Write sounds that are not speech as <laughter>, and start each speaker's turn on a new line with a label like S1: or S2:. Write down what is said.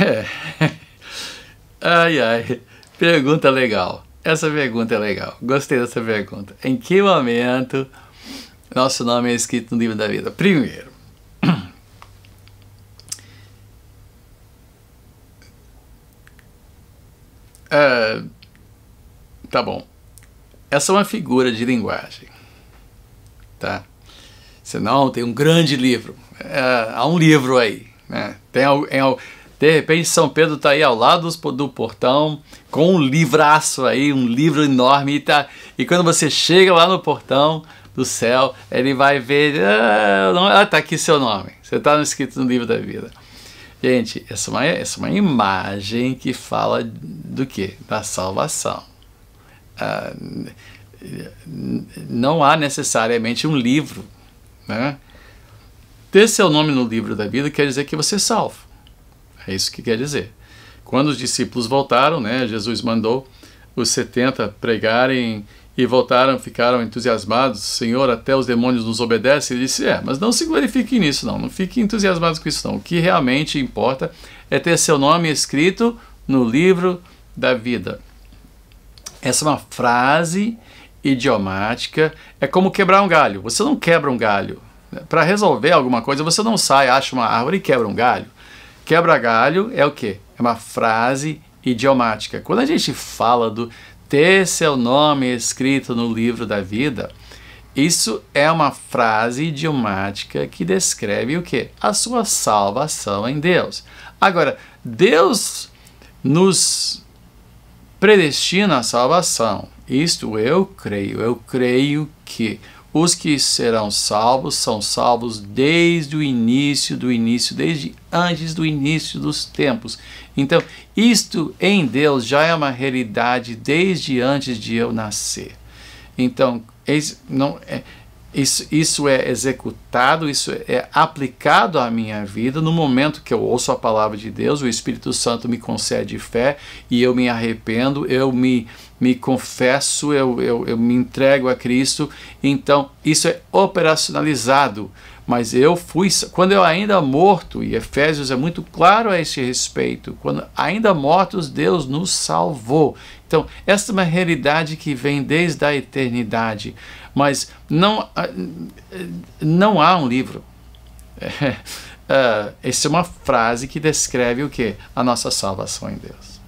S1: É. <laughs> ai, ai. Pergunta legal. Essa pergunta é legal. Gostei dessa pergunta. Em que momento nosso nome é escrito no livro da vida? Primeiro, Uh, <clears throat> tá bom. Essa é uma figura de linguagem. Tá? Senão tem um grande livro. Uh, há um livro aí. Né? Tem, em, de repente, São Pedro está aí ao lado do portão, com um livraço aí, um livro enorme. E, tá, e quando você chega lá no portão do céu, ele vai ver: ah, está ah, aqui seu nome, você está escrito no livro da vida. Gente, essa é, uma, essa é uma imagem que fala do que? Da salvação. Ah, não há necessariamente um livro. Né? Ter seu nome no livro da vida quer dizer que você é salvo. É isso que quer dizer. Quando os discípulos voltaram, né, Jesus mandou os 70 pregarem e voltaram, ficaram entusiasmados. Senhor, até os demônios nos obedecem. Ele disse: É, mas não se glorifiquem nisso, não. Não fiquem entusiasmados com isso, não. O que realmente importa é ter seu nome escrito no livro da vida. Essa é uma frase idiomática. É como quebrar um galho. Você não quebra um galho. Para resolver alguma coisa, você não sai, acha uma árvore e quebra um galho. Quebra-galho é o quê? É uma frase idiomática. Quando a gente fala do ter seu nome escrito no livro da vida, isso é uma frase idiomática que descreve o quê? A sua salvação em Deus. Agora, Deus nos predestina a salvação. Isto eu creio. Eu creio que os que serão salvos são salvos desde o início do início, desde antes do início dos tempos. Então, isto em Deus já é uma realidade desde antes de eu nascer. Então, não é, isso, isso é executado, isso é aplicado à minha vida. No momento que eu ouço a palavra de Deus, o Espírito Santo me concede fé e eu me arrependo, eu me, me confesso, eu, eu, eu me entrego a Cristo. Então, isso é operacionalizado. Mas eu fui, quando eu ainda morto, e Efésios é muito claro a esse respeito, quando ainda mortos, Deus nos salvou. Então, esta é uma realidade que vem desde a eternidade. Mas não, ah, não há um livro. <laughs> É, ah, essa é uma frase que descreve o que? A nossa salvação em Deus.